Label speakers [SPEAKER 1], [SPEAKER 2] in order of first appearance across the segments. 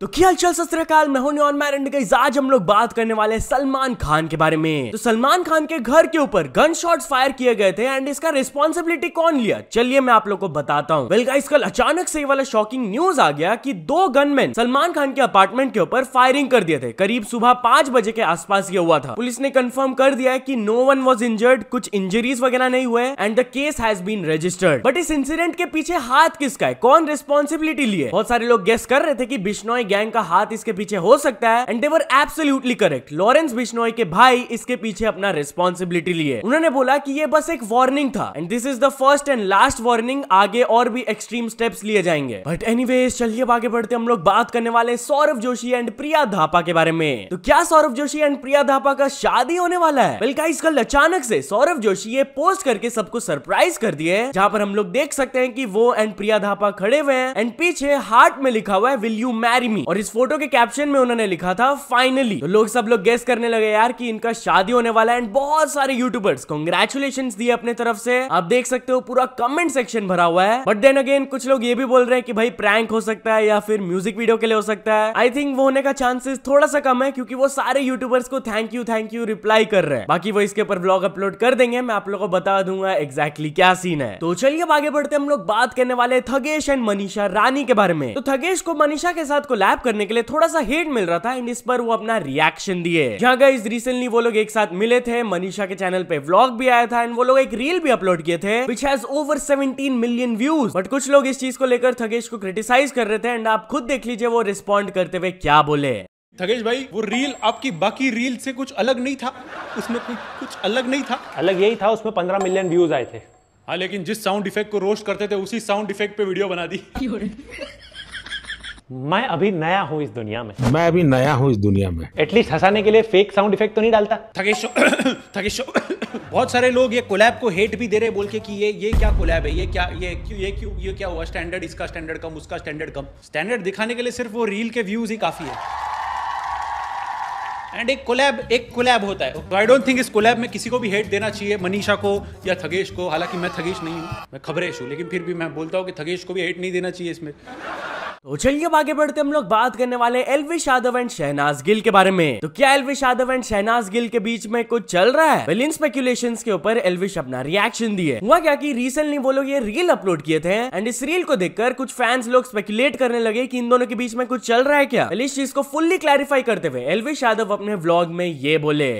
[SPEAKER 1] तो क्या चल सतरकाल मैं हूं नॉन मैरन गाइस आज हम लोग बात करने वाले सलमान खान के बारे में तो सलमान खान के घर के ऊपर गन शॉट फायर किए गए थे एंड इसका रिस्पॉन्सिबिलिटी कौन लिया चलिए मैं आप लोग को बताता हूँ वेल गाइस कल अचानक से वाला शॉकिंग न्यूज आ गया कि दो गनमैन सलमान खान के अपार्टमेंट के ऊपर फायरिंग कर दिए थे करीब सुबह पांच बजे के आसपास ये हुआ था पुलिस ने कंफर्म कर दिया है की नो वन वॉज इंजर्ड कुछ इंजरीज वगैरह नहीं हुए and the case has been registered but इस इंसिडेंट के पीछे हाथ किसका है कौन रिस्पॉन्सिबिलिटी लिए बहुत सारे लोग गेस्ट कर रहे थे की बिश्नोई गैंग का हाथ इसके पीछे हो सकता है and they're absolutely correct Lawrence Bishnoi के भाई इसके पीछे अपना रिस्पॉन्सिबिलिटी लिए उन्होंने बोला कि ये बस एक वार्निंग था and this is the first and last warning आगे और भी एक्सट्रीम स्टेप्स लिए जाएंगे बट एनी चलिए आगे बढ़ते हम लोग बात करने वाले सौरभ जोशी एंड प्रिया धापा के बारे में तो क्या सौरभ जोशी एंड प्रिया धापा का शादी होने वाला है बल्कि well, कल अचानक से सौरभ जोशी ये पोस्ट करके सबको सरप्राइज कर दिए जहाँ पर हम लोग देख सकते हैं कि वो एंड प्रिया धापा खड़े हुए हैं एंड पीछे हार्ट में लिखा हुआ है will you marry me mummy और इस फोटो के कैप्शन में उन्होंने लिखा था फाइनली तो लोग सब लोग गेस करने लगे यार कि इनका शादी होने वाला है एंड बहुत सारे यूट्यूबर्स कॉन्ग्रेचुलेशन दिए अपने तरफ से आप देख सकते हो पूरा कमेंट सेक्शन भरा हुआ है बट देन अगेन कुछ लोग ये भी बोल रहे हैं कि भाई प्रैंक हो सकता है या फिर म्यूजिक वीडियो के लिए हो सकता है आई थिंक वो होने का चांसेस थोड़ा सा कम है क्योंकि वो सारे यूट्यूबर्स को thank you thank you reply कर रहे हैं बाकी वो इसके ऊपर ब्लॉग अपलोड कर देंगे मैं आप लोगों को बता दूंगा एक्जैक्टली क्या सीन है तो चलिए आगे बढ़ते हम लोग बात करने वाले थगेश एंड मनीषा रानी के बारे में तो थगेश को मनीषा के साथ को रैप करने के लिए थोड़ा सा हेट मिल रहा था एंड इस पर वो अपना रिएक्शन दिए यहाँ गाइज रिसेंटली वो लोग एक साथ मिले थे मनीषा के चैनल पे व्लॉग भी आया था एंड वो लोग एक रील भी अपलोड किए थे which has over seventeen million views but कुछ लोग इस चीज को लेकर थगेश को क्रिटिसाइज कर रहे थे एंड आप खुद देख लीजिए वो रिस्पॉन्ड करते हुए क्या बोले थगेश भाई वो रील आपकी बाकी रील से कुछ अलग नहीं था उसमें कुछ अलग नहीं था अलग यही था उसमें पंद्रह मिलियन व्यूज आए थे हाँ लेकिन जिस साउंड इफेक्ट को रोस्ट करते थे उसी साउंड इफेक्ट पे वीडियो बना दी मैं अभी नया हूँ इस दुनिया में मैं अभी नया हूँ इस दुनिया में एटलीस्ट हंसाने के लिए फेक साउंड इफेक्ट तो नहीं डालता थकेशो थकेशो बहुत सारे लोग ये कोलैब को हेट भी दे रहे बोल के कि ये ये क्या कोलैब है ये क्या ये क्यों ये क्यों ये क्या हुआ स्टैंडर्ड इसका स्टैंडर्ड कम उसका स्टैंडर्ड कम स्टैंडर्ड दिखाने के लिए सिर्फ वो रील के व्यूज ही काफी है एंड एक कोलैब एक कोलैब होता है आई डोंट थिंक इस कोलैब में किसी को भी हेट देना चाहिए मनीषा को या थगेश को हालांकि मैं थगेश नहीं हूँ मैं खबरेश हूँ लेकिन फिर भी मैं बोलता हूँ कि थगेश को भी हेट नहीं देना चाहिए इसमें तो चलिए आगे बढ़ते हम लोग बात करने वाले एलविश यादव एंड शहनाज गिल के बारे में तो क्या एलविश यादव एंड शहनाज गिल के बीच में कुछ चल रहा है वेल इन स्पेकुलेशन के ऊपर एलविश अपना रिएक्शन दिए हुआ क्या की रिसेंटली वो लोग ये रील अपलोड किए थे एंड इस रील को देखकर कुछ फैंस लोग स्पेकुलेट करने लगे की इन दोनों के बीच में कुछ चल रहा है क्या इस चीज को फुल्ली क्लैरिफाई करते हुए एलविश यादव अपने ब्लॉग में ये बोले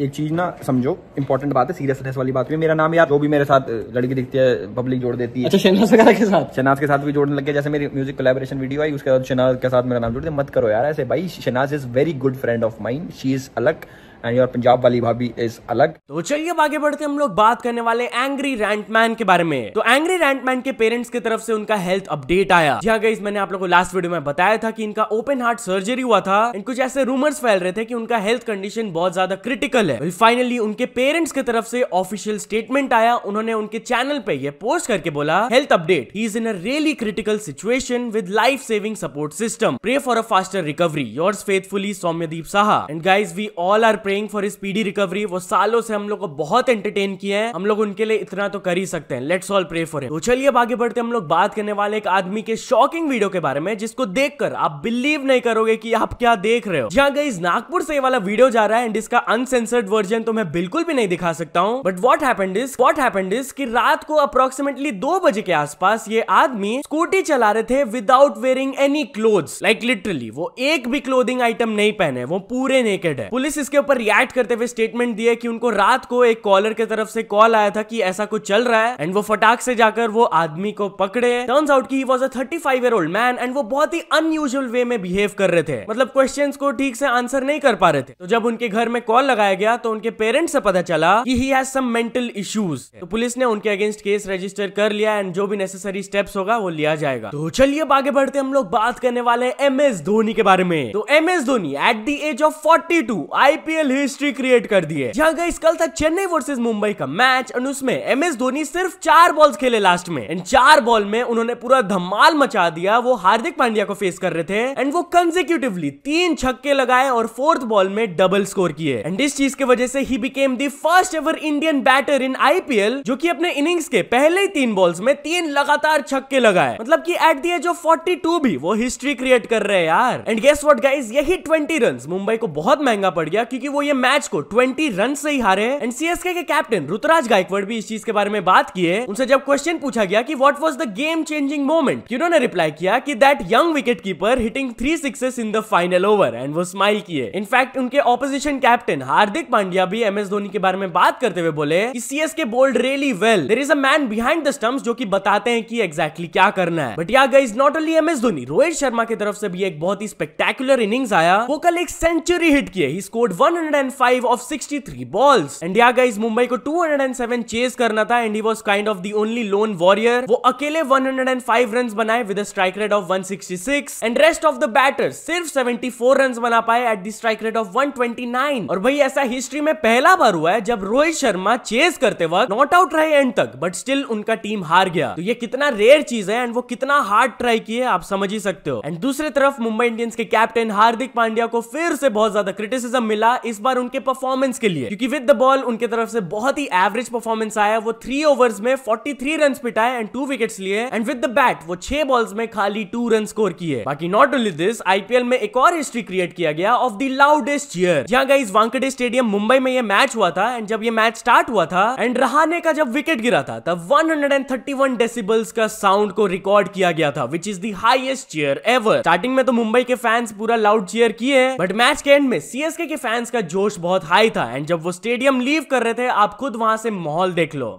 [SPEAKER 1] एक चीज़ ना समझो इंपॉर्टेंट बात है सीरियसनेस वाली बात भी मेरा नाम यार जो भी मेरे साथ लड़की दिखती है पब्लिक जोड़ देती है अच्छा शहनाज के साथ शहनाज के साथ भी जोड़ने लग गया जैसे मेरी म्यूजिक कोलेबोरेशन वीडियो आई उसके बाद शहनाज के साथ मेरा नाम जोड़ते मत करो यार ऐसे भाई Shehnaaz is very good friend of mind she is अलग एंड योर पंजाब वाली भाभी इज अलग तो चलिए अब आगे बढ़ते हम लोग बात करने वाले एंग्री रैंटमैन के बारे में तो एंग्री रैंटमैन के पेरेंट्स की तरफ से उनका हेल्थ अपडेट आया जी हाँ मैंने आप लोग को लास्ट वीडियो में बताया था की इनका ओपन हार्ट सर्जरी हुआ था कुछ ऐसे रूमर्स फैल रहे थे की उनका हेल्थ कंडीशन बहुत ज्यादा क्रिटिकल है फाइनली उनके पेरेंट्स की तरफ से ऑफिशियल स्टेटमेंट आया उन्होंने उनके चैनल पे ये पोस्ट करके बोला health update he is in a really critical situation with life saving support system pray for a faster recovery yours faithfully Soumyadeep Saha and guys we all are pray praying for is speedy recovery वो सालों से हम लोग को बहुत entertain किया है हम लोग उनके लिए इतना तो कर ही सकते हैं लेट्स ऑल प्रे फॉर तो चलिए आगे बढ़ते हम लोग बात करने वाले एक आदमी के शॉकिंग वीडियो के बारे में जिसको देखकर आप बिलीव नहीं करोगे कि आप क्या देख रहे हो जहाँ गई नागपुर से वाला वीडियो जा रहा है एंड इसका अनसेंसर्ड वर्जन तो मैं बिल्कुल भी नहीं दिखा सकता हूँ but what happened is what happened is कि रात को अप्रोक्सीमेटली दो बजे के आसपास ये आदमी स्कूटी चला रहे थे without wearing any cloth like literally वो एक भी क्लोदिंग आइटम नहीं पहने वो पूरे नेकेड है पुलिस इसके ऊपर रिएक्ट करते हुए स्टेटमेंट दिए कि उनको रात को एक कॉलर के तरफ से कॉल आया था कि ऐसा कुछ चल रहा है एंड वो फटाक से जाकर वो आदमी को पकड़े टर्न्स आउट की was a thirty five year old man and वो बहुत ही अनयूजल वे में बिहेव कर रहे थे मतलब क्वेश्चन को ठीक से आंसर नहीं कर पा रहे थे तो जब उनके घर में कॉल लगाया गया तो उनके पेरेंट्स से पता चला कि he has some mental issues तो पुलिस ने उनके अगेंस्ट केस रजिस्टर कर लिया एंड जो भी नेसेसरी स्टेप्स होगा वो लिया जाएगा तो चलिए आगे बढ़ते हम लोग बात करने वाले एम एस धोनी के बारे में तो M S Dhoni at the age of forty two IPL history create कर दी है यहाँ गई कल था चेन्नई वर्सेज मुंबई का मैच और उसमें एम एस धोनी सिर्फ चार बॉल्स खेले लास्ट में एंड चार बॉल में उन्होंने पूरा धमाल मचा दिया वो हार्दिक पांड्या को फेस कर रहे थे एंड वो कंजिक्यूटिवली तीन छक्के लगाए और फोर्थ बॉल में डबल स्कोर किए एंड इस चीज के वजह से ही became the first ever Indian batter in IPL जो कि अपने इनिंग्स के पहले ही तीन बॉल्स में तीन लगातार छक्के लगाए मतलब कि at the age of forty two भी वो हिस्ट्री क्रिएट कर रहे हैं यार एंड गेस व्हाट गाइस यही ट्वेंटी रन मुंबई को बहुत महंगा पड़ गया क्योंकि वो ये मैच को ट्वेंटी रन से ही हारे हैं एंड सीएसके के कैप्टन रुतराज गायकवाड़ भी इस चीज के बारे में बात किए उनसे जब क्वेश्चन पूछा गया कि what was the game changing moment उन्होंने रिप्लाई किया कि that young wicket keeper hitting three sixes in the final over and वो स्माइल किए इनफैक्ट उनके ऑपोजिशन कैप्टन हार्दिक पांड्या भी एम एस धोनी के बारे में बात करते हुए बोले कि CSK bowled really well there is a man behind the stump जो कि बताते हैं कि एग्जैक्टली exactly क्या करना है but yeah guys not only M S Dhoni Rohit Sharma की तरफ से भी एक बहुत ही स्पेक्टेकुलर इनिंग्स आया वो कल एक सेंचुरी हिट किए he scored one 105 of 63 balls and yeah guys Mumbai को 207 चेस करना था and he was kind of the only lone warrior वो अकेले 105 रन बनाए with strike rate of 166 and rest of the batter सिर्फ 74 रन बना पाए at the strike rate of 129 और भाई ऐसा हिस्ट्री में पहला बार हुआ है जब रोहित शर्मा चेस करते वक्त नॉट आउट रहे एंड तक बट स्टिल उनका टीम हार गया तो ये कितना रेयर चीज है एंड वो कितना हार्ड ट्राई किए आप समझ ही सकते हो एंड दूसरी तरफ मुंबई इंडियंस के कैप्टन हार्दिक पांड्या को फिर से बहुत ज्यादा क्रिटिसिज्म मिला इस बार उनके परफॉर्मेंस के लिए क्योंकि विद द बॉल उनके तरफ से बहुत ही एवरेज परफॉर्मेंस आया वो थ्री ओवर्स में 43 रन पिटाए एंड टू विकेट्स लिए एंड विद द बैट वो छह बॉल्स में खाली टू रन स्कोर किए बाकी नॉट ओनली दिस आईपीएल में एक और हिस्ट्री क्रिएट किया गया ऑफ द लाउडेस्ट चीयर जहाँ गई वांकड़े स्टेडियम मुंबई में ये मैच हुआ था एंड जब ये मैच स्टार्ट हुआ था एंड रहाने का जब विकेट गिरा था तब 131 डेसिबल्स का साउंड को रिकॉर्ड किया गया था which is the highest cheer ever starting में तो मुंबई के फैंस पूरा लाउड चेयर किए बट मैच के एंड में सीएसके के फैंस का जोश बहुत हाई था एंड जब वो स्टेडियम लीव कर रहे थे आप खुद वहां से माहौल देख लो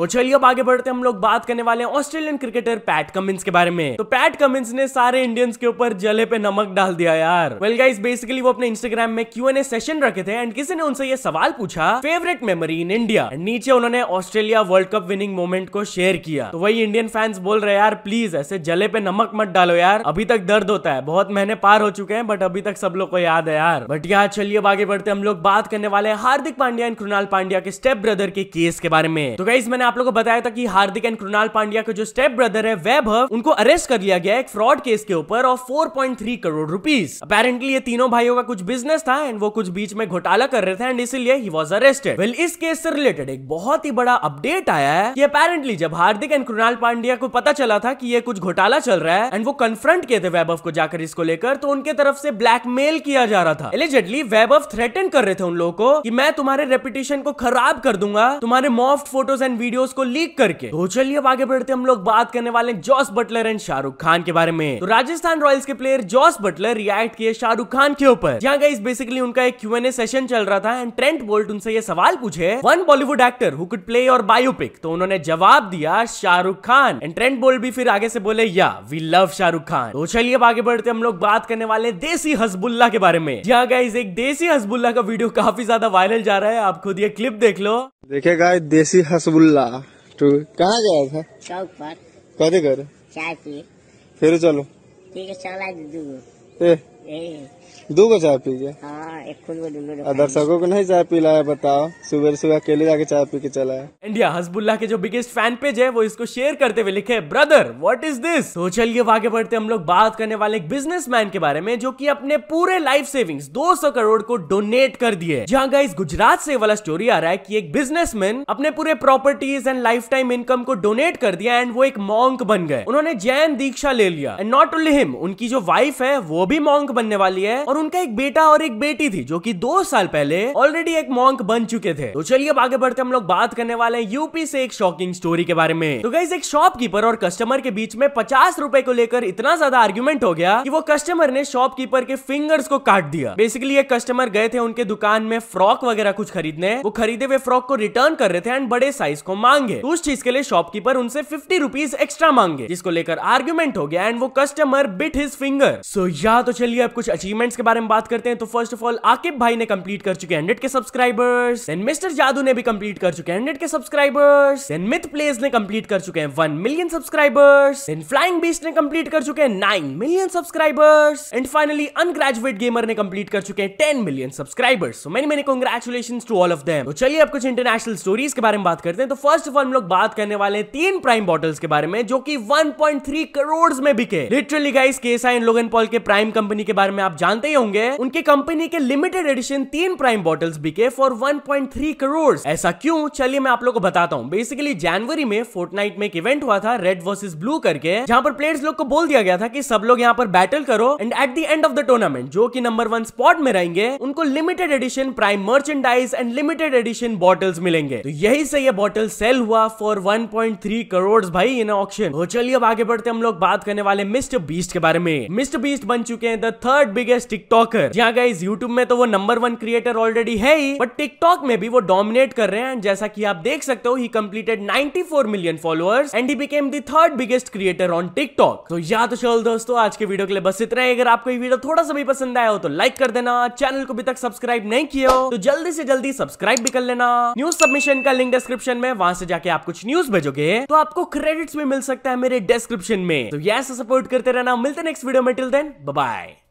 [SPEAKER 1] और चलिए अब आगे बढ़ते हम लोग बात करने वाले हैं ऑस्ट्रेलियन क्रिकेटर पैट कमिंस के बारे में तो पैट कमिंस ने सारे इंडियंस के ऊपर जले पे नमक डाल दिया यार वेल गाइस बेसिकली वो अपने इंस्टाग्राम में क्यू एन ए सेशन रखे थे एंड किसी ने उनसे ये सवाल पूछा फेवरेट मेमोरी इन इंडिया नीचे उन्होंने Australia world cup winning moment को शेयर किया तो वही इंडियन फैंस बोल रहे यार प्लीज ऐसे जले पे नमक मत डालो यार अभी तक दर्द होता है बहुत महीने पार हो चुके हैं बट अभी तक सब लोग को याद है यार बट यार चलिए अब आगे बढ़ते हम लोग बात करने वाले हार्दिक पांड्या एंड कृणाल पांड्या के स्टेप ब्रदर के केस के बारे में तो गाइज मैंने आप लोगों को बताया था कि हार्दिक एंड कृणाल पांड्या के जो स्टेप ब्रदर है वैभव उनको अरेस्ट कर लिया गया एक फ्रॉड केस के ऊपर और 4.3 करोड़ रुपीस अपेरेंटली ये तीनों भाइयों का कुछ बिजनेस था एंड वो कुछ बीच में घोटाला कर रहे थे एंड इसीलिए ही वॉज अरेस्टेड वेल इस केस से रिलेटेड एक बहुत ही बड़ा अपडेट आया है कि अपेरेंटली जब हार्दिक एंड कृणाल पांड्या को पता चला था कि ये कुछ घोटाला चल रहा है एंड वो कन्फ्रंट किए थे वैभव को जाकर इसको लेकर तो उनके तरफ से ब्लैकमेल किया जा रहा था एलिजेडली वैभव थ्रेटन कर रहे थे उन लोगों को कि मैं तुम्हारे रेपुटेशन को खराब कर दूंगा तुम्हारे morphed photos and video videos को लीक करके तो चलिए अब आगे बढ़ते हम लोग बात करने वाले Jos Buttler and Shahrukh Khan के बारे में तो राजस्थान रॉयल्स के प्लेयर जॉस बटलर रिएक्ट किए शाहरुख खान के ऊपर जहाँ गाइस बेसिकली उनका एक क्यू एन ए सेशन चल रहा था एंड ट्रेंट बोल्ट उनसे ये सवाल पूछे one Bollywood actor who could play और बायोपिक तो उन्होंने जवाब दिया Shahrukh Khan and Trent Boult भी फिर आगे से बोले या वी लव शाहरुख खान तो चलिए अब आगे बढ़ते हम लोग बात करने वाले देसी हसबुल्ला के बारे में यहाँ गाइज एक देसी हसबुल्ला का वीडियो काफी ज्यादा वायरल जा रहा है आप खुद ये क्लिप देख लो देखेगा देसी हसबुल्ला टू तो कहाँ गया था चौक पर करे करे चाय पिए फिर चलो ठीक है चला दीदी दो गो चाय पी गए हाँ, दर्शकों को नहीं चाय पिलाया बताओ सुबह सुबह अकेले जाके चाय पी के चला है इंडिया हसबुल्ला के जो बिगेस्ट फैन पेज है वो इसको शेयर करते हुए लिखे ब्रदर व्हाट इज दिस तो चलिए आगे बढ़ते हम लोग बात करने वाले एक बिजनेसमैन के बारे में जो की अपने पूरे लाइफ सेविंग दो करोड़ को डोनेट कर दिए जहाँ गाइस गुजरात से वाला स्टोरी आ रहा है की एक बिजनेस अपने पूरे properties and life time income को डोनेट कर दिया एंड वो एक मॉन्क बन गए उन्होंने जैन दीक्षा ले लिया एंड नॉट ओनली हिम उनकी जो वाइफ है वो भी मॉन्क बनने वाली है और उनका एक बेटा और एक बेटी थी जो कि दो साल पहले ऑलरेडी एक मॉन्क बन चुके थे तो चलिए अब आगे बढ़ते हम लोग बात करने वाले हैं यूपी से एक शॉकिंग स्टोरी के बारे में तो गाइज एक शॉपकीपर और कस्टमर के बीच में पचास रूपए को लेकर इतना ज्यादा आर्ग्यूमेंट हो गया कि वो कस्टमर ने शॉपकीपर के फिंगर्स को काट दिया बेसिकली ये कस्टमर गए थे उनके दुकान में फ्रॉक वगैरह कुछ खरीदने वो खरीदे हुए फ्रॉक को रिटर्न कर रहे थे एंड बड़े साइज को मांगे तो उस चीज के लिए शॉपकीपर उनसे फिफ्टी रुपीज एक्स्ट्रा मांगे जिसको लेकर आर्ग्यूमेंट हो गया एंड वो customer bit his finger so yeah तो चलिए अब कुछ अचीवमेंट्स के बारे में बात करते हैं तो फर्स्ट ऑफ ऑल आकिब भाई ने कंप्लीट कर चुके hundred K subscribers and mister जादू ने भी कंप्लीट कर चुके हंड्रेड के सब्सक्राइबर्स एंड मिथ प्लेस ने कंप्लीट कर चुके हैं one million subscribers and Flying Beast ने कंप्लीट कर चुके हैं nine million subscribers and finally ungraduate gamer ने कंप्लीट कर चुके हैं ten million subscribers so many many congratulation to all of them तो चलिए अब कुछ इंटरनेशनल स्टोरीज के बारे में बात करते हैं तो फर्स्ट ऑफ ऑल हम लोग बात करने वाले हैं तीन प्राइम बॉटल्स के बारे में जो कि 1.3 करोड़ में बिके literally guys KSI and Logan Paul के प्राइम कंपनी के बारे में आप जानते बने होंगे उनकी कंपनी के लिमिटेड एडिशन तीन प्राइम बॉटल्स बिके फॉर 1.3 करोड़ ऐसा क्यों चलिए मैं आप लोगों को बताता हूँ बेसिकली जनवरी में फोर्टनाइट में एक इवेंट हुआ था रेड वर्सेस ब्लू करके जहाँ पर प्लेयर्स लोग को बोल दिया गया था की सब लोग यहाँ पर बैटल करो and at the end of the tournament जो की नंबर वन स्पॉट में रहेंगे उनको limited edition Prime merchandise and limited edition bottles मिलेंगे तो यही से ये बॉटल सेल हुआ फॉर 1.3 करोड़ भाई इन ऑप्शन तो चलिए अब आगे बढ़ते हम लोग बात करने वाले मिस्टर बीस्ट के बारे में मिस्टर बीस्ट बन चुके हैं द थर्ड बिगेस्ट टिकटॉकर यहाँ गाइज यूट्यूब में तो वो नंबर वन क्रिएटर ऑलरेडी है ही बट टिकटॉक में भी वो डोमिनेट कर रहे हैं जैसा कि आप देख सकते हो he completed 94 million followers and he became the third biggest creator on TikTok तो या तो चल दोस्तों आज के वीडियो के लिए बस इतना ही अगर आपको ये वीडियो थोड़ा सा भी पसंद आया हो तो लाइक कर देना चैनल को अभी तक सब्सक्राइब नहीं किया हो तो जल्दी से जल्दी सब्सक्राइब भी कर लेना न्यूज सबमिशन का लिंक डिस्क्रिप्शन में वहां से जाके आप कुछ न्यूज भेजोगे तो आपको क्रेडिट्स भी मिल सकता है मेरे डिस्क्रिप्शन में तो यह सपोर्ट करते रहना मिलते नेक्स्ट वीडियो में टिल देन बाय